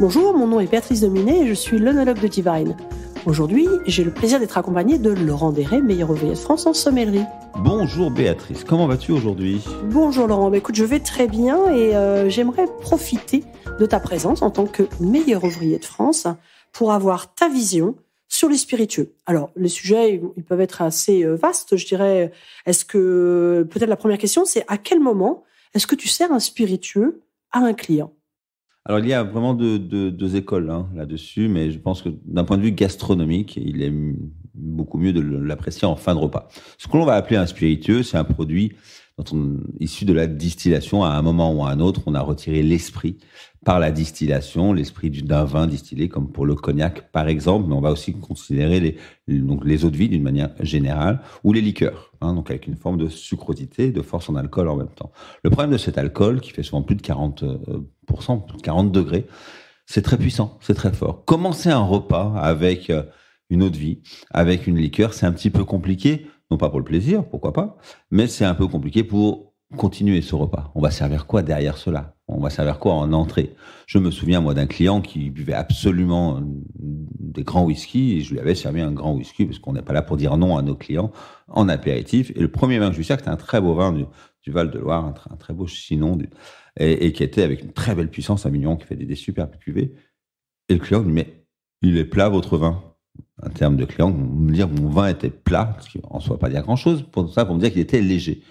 Bonjour, mon nom est Béatrice Dominé et je suis l'onologue de Divine. Aujourd'hui, j'ai le plaisir d'être accompagnée de Laurent Déré, meilleur ouvrier de France en sommellerie. Bonjour Béatrice, comment vas-tu aujourd'hui Bonjour Laurent, bah écoute, je vais très bien et euh, j'aimerais profiter de ta présence en tant que meilleur ouvrier de France pour avoir ta vision sur les spiritueux. Alors, les sujets, ils peuvent être assez euh, vastes, je dirais. Est-ce que, peut-être la première question, c'est à quel moment est-ce que tu sers un spiritueux à un client alors, il y a vraiment deux, écoles hein, là-dessus, mais je pense que d'un point de vue gastronomique, il est beaucoup mieux de l'apprécier en fin de repas. Ce que l'on va appeler un spiritueux, c'est un produit issu de la distillation, à un moment ou à un autre, on a retiré l'esprit par la distillation, l'esprit d'un vin distillé, comme pour le cognac par exemple, mais on va aussi considérer les, donc les eaux de vie d'une manière générale, ou les liqueurs, hein, donc avec une forme de sucrosité, de force en alcool en même temps. Le problème de cet alcool, qui fait souvent plus de 40%, 40 euh, degrés, c'est très puissant, c'est très fort. Commencer un repas avec euh, une eau de vie, avec une liqueur, c'est un petit peu compliqué, non pas pour le plaisir, pourquoi pas, mais c'est un peu compliqué pour continuer ce repas. On va servir quoi derrière cela On va servir quoi en entrée Je me souviens, moi, d'un client qui buvait absolument des grands whisky, et je lui avais servi un grand whisky, parce qu'on n'est pas là pour dire non à nos clients, en apéritif. Et le premier vin que je lui sers, c'était un très beau vin du, Val-de-Loire, un, très beau sinon et, qui était avec une très belle puissance, un mignon qui fait des, des superbes cuvées. Et le client me dit, mais il est plat, votre vin un terme de client, me dire mon vin était plat, ce qui en soit pas dire grand-chose, pour ça, pour me dire qu'il était léger.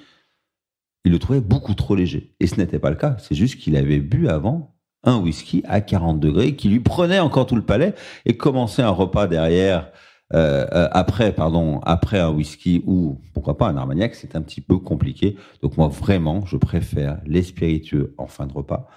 Il le trouvait beaucoup trop léger. Et ce n'était pas le cas. C'est juste qu'il avait bu avant un whisky à 40 degrés qui lui prenait encore tout le palais et commençait un repas derrière, euh, euh, après, pardon, après un whisky ou pourquoi pas un armagnac, c'est un petit peu compliqué. Donc moi, vraiment, je préfère les spiritueux en fin de repas,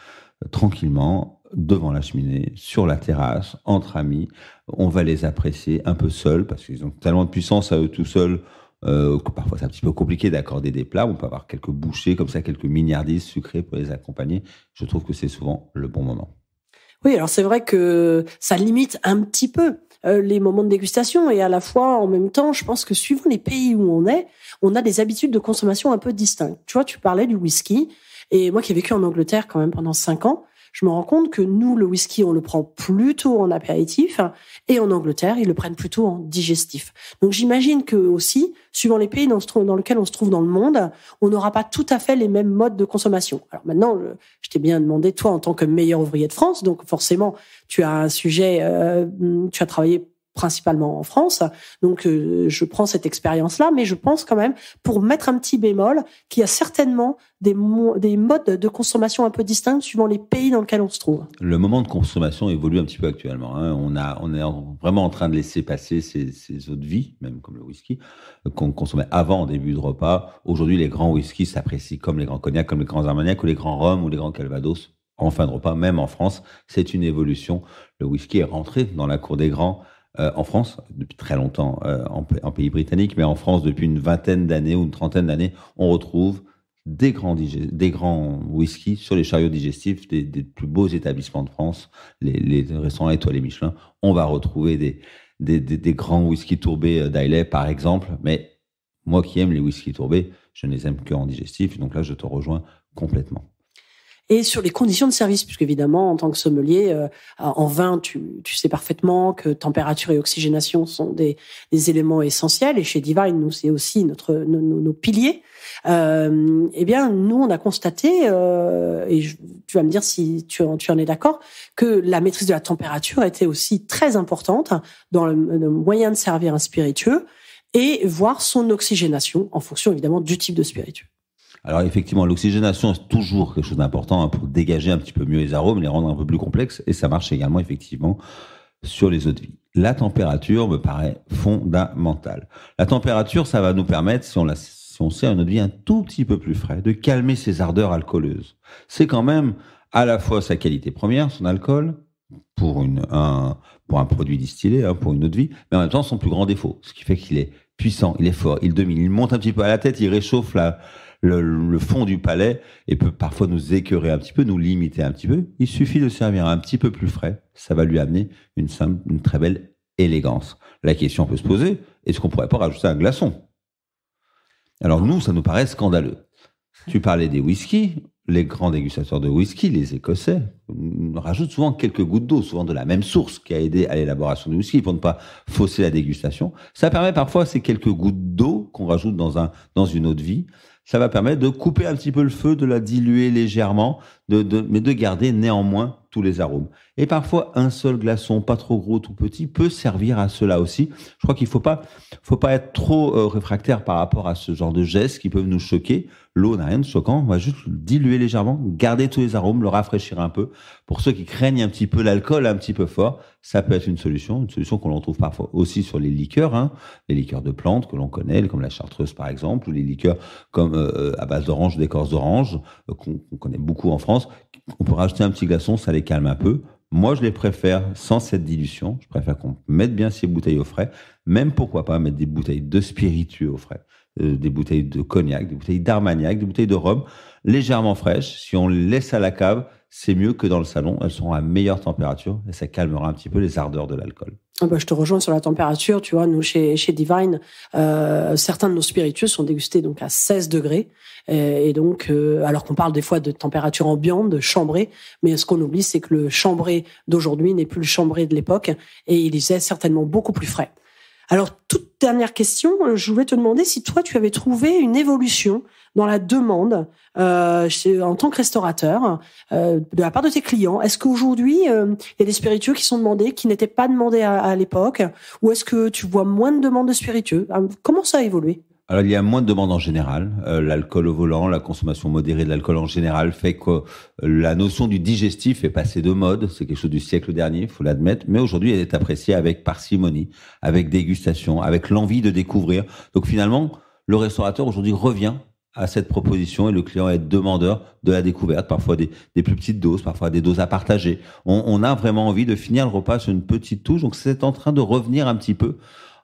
euh, tranquillement, devant la cheminée, sur la terrasse, entre amis. On va les apprécier un peu seuls parce qu'ils ont tellement de puissance à eux tout seuls. Euh, que parfois, c'est un petit peu compliqué d'accorder des plats. On peut avoir quelques bouchées comme ça, quelques milliardises sucrées pour les accompagner. Je trouve que c'est souvent le bon moment. Oui, alors c'est vrai que ça limite un petit peu euh, les moments de dégustation et à la fois en même temps, je pense que suivant les pays où on est, on a des habitudes de consommation un peu distinctes. Tu vois, tu parlais du whisky et moi qui ai vécu en Angleterre quand même pendant cinq ans, je me rends compte que nous, le whisky, on le prend plutôt en apéritif et en Angleterre, ils le prennent plutôt en digestif. Donc j'imagine que aussi, suivant les pays dans, dans lesquels on se trouve dans le monde, on n'aura pas tout à fait les mêmes modes de consommation. Alors maintenant, je t'ai bien demandé, toi, en tant que meilleur ouvrier de France, donc forcément, tu as un sujet, euh, tu as travaillé principalement en France. Donc euh, je prends cette expérience-là, mais je pense quand même, pour mettre un petit bémol, qu'il y a certainement des, des modes de consommation un peu distincts suivant les pays dans lesquels on se trouve. Le moment de consommation évolue un petit peu actuellement. Hein. On, a, on est vraiment en train de laisser passer ces, ces autres vies, même comme le whisky, euh, qu'on consommait avant en début de repas. Aujourd'hui, les grands whiskies s'apprécient comme les grands cognacs, comme les grands armagnacs ou les grands rhums ou les grands calvados en fin de repas, même en France. C'est une évolution. Le whisky est rentré dans la cour des grands euh, en France, depuis très longtemps euh, en, pays britannique, mais en France depuis une vingtaine d'années ou une trentaine d'années, on retrouve des grands, des whisky sur les chariots digestifs des, plus beaux établissements de France, les, récents Étoiles étoilés Michelin. On va retrouver des, grands whisky tourbés euh, d'Ailey, par exemple, mais moi qui aime les whisky tourbés, je ne les aime que en digestif, donc là je te rejoins complètement et sur les conditions de service, puisque évidemment, en tant que sommelier, euh, en vin, tu, tu, sais parfaitement que température et oxygénation sont des, des éléments essentiels, et chez Divine, nous, c'est aussi notre, nos, nos piliers. Euh, eh bien, nous, on a constaté, euh, et tu vas me dire si tu, tu en es d'accord, que la maîtrise de la température était aussi très importante dans le, le moyen de servir un spiritueux et voir son oxygénation en fonction évidemment du type de spiritueux. Alors effectivement, l'oxygénation c'est toujours quelque chose d'important hein, pour dégager un petit peu mieux les arômes, les rendre un peu plus complexes, et ça marche également effectivement sur les eaux de vie. La température me paraît fondamentale. La température, ça va nous permettre, si on, la, sert une eau de vie un tout petit peu plus frais, de calmer ses ardeurs alcooleuses. C'est quand même à la fois sa qualité première, son alcool, pour, un, produit distillé, hein, pour une eau de vie, mais en même temps son plus grand défaut, ce qui fait qu'il est puissant, il est fort, il domine, il monte un petit peu à la tête, il réchauffe la le, fond du palais et peut parfois nous écœurer un petit peu, nous limiter un petit peu. Il suffit de servir un petit peu plus frais, ça va lui amener une, très belle élégance. La question peut se poser, est-ce qu'on pourrait pas rajouter un glaçon Alors nous, ça nous paraît scandaleux. Tu parlais des whiskies, les grands dégustateurs de whisky, les Écossais, mm, rajoutent souvent quelques gouttes d'eau, souvent de la même source qui a aidé à l'élaboration du whisky pour ne pas fausser la dégustation. Ça permet parfois ces quelques gouttes d'eau qu'on rajoute dans, dans une eau de vie ça va permettre de couper un petit peu le feu, de la diluer légèrement, de, mais de garder néanmoins tous les arômes. Et parfois, un seul glaçon, pas trop gros, tout petit, peut servir à cela aussi. Je crois qu'il ne faut pas, faut pas être trop euh, réfractaire par rapport à ce genre de gestes qui peuvent nous choquer. L'eau n'a rien de choquant. On va juste diluer légèrement, garder tous les arômes, le rafraîchir un peu. Pour ceux qui craignent un petit peu l'alcool un petit peu fort, ça peut être une solution. Une solution qu'on trouve parfois aussi sur les liqueurs, hein. les liqueurs de plantes que l'on connaît, comme la chartreuse par exemple, ou les liqueurs comme euh, euh, à base d'orange, d'écorce d'orange, euh, qu'on connaît beaucoup en France. On peut rajouter un petit glaçon, ça les calme un peu. Moi, je les préfère sans cette dilution. Je préfère qu'on mette bien ces bouteilles au frais. Même pourquoi pas mettre des bouteilles de spiritueux au frais. Euh, des bouteilles de cognac, des bouteilles d'armagnac, des bouteilles de rhum, légèrement fraîches. Si on les laisse à la cave, c'est mieux que dans le salon. Elles seront à meilleure température et ça calmera un petit peu les ardeurs de l'alcool. Ah bah, je te rejoins sur la température. Tu vois, nous, chez, chez Divine, euh, certains de nos spiritueux sont dégustés donc à 16 degrés. Et, donc, euh, alors qu'on parle des fois de température ambiante, de chambrée, mais ce qu'on oublie, c'est que le chambré d'aujourd'hui n'est plus le chambré de l'époque et il est certainement beaucoup plus frais. Alors, tout dernière question, euh, je voulais te demander si toi, tu avais trouvé une évolution dans la demande euh, en tant que restaurateur euh, de la part de tes clients Est-ce qu'aujourd'hui, euh, il y a des spiritueux qui sont demandés, qui n'étaient pas demandés à, à l'époque Ou est-ce que tu vois moins de demandes de spiritueux hein, Comment ça a évolué alors, il y a moins de demandes en général. Euh, l'alcool au volant, la consommation modérée de l'alcool en général fait que euh, la notion du digestif est passée de mode. C'est quelque chose du siècle dernier, il faut l'admettre. Mais aujourd'hui, elle est appréciée avec parcimonie, avec dégustation, avec l'envie de découvrir. Donc, finalement, le restaurateur aujourd'hui revient à cette proposition et le client est demandeur de la découverte, parfois des, plus petites doses, parfois des doses à partager. On, on a vraiment envie de finir le repas sur une petite touche. Donc, c'est en train de revenir un petit peu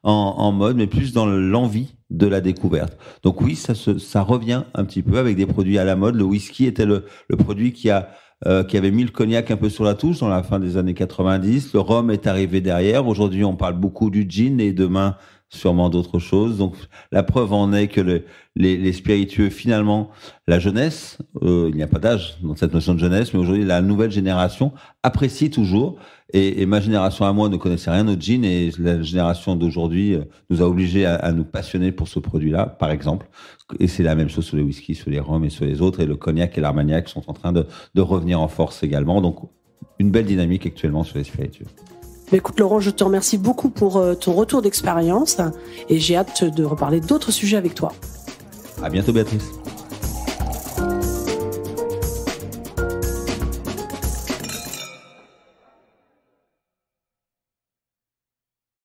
en, mode, mais plus dans l'envie de la découverte. Donc oui, ça, ça revient un petit peu avec des produits à la mode. Le whisky était le, produit qui a euh, qui avait mis le cognac un peu sur la touche dans la fin des années 90. Le rhum est arrivé derrière. Aujourd'hui, on parle beaucoup du gin et demain sûrement d'autres choses. Donc la preuve en est que les, spiritueux, finalement, la jeunesse, euh, il n'y a pas d'âge dans cette notion de jeunesse, mais aujourd'hui la nouvelle génération apprécie toujours. Et, ma génération à moi ne connaissait rien au jean et la génération d'aujourd'hui euh, nous a obligés à, nous passionner pour ce produit-là, par exemple. Et c'est la même chose sur les whisky, sur les rhums et sur les autres. Et le cognac et l'armagnac sont en train de revenir en force également. Donc une belle dynamique actuellement sur les spiritueux. Bah, écoute Laurent, je te remercie beaucoup pour euh, ton retour d'expérience et j'ai hâte de reparler d'autres sujets avec toi. À bientôt Béatrice.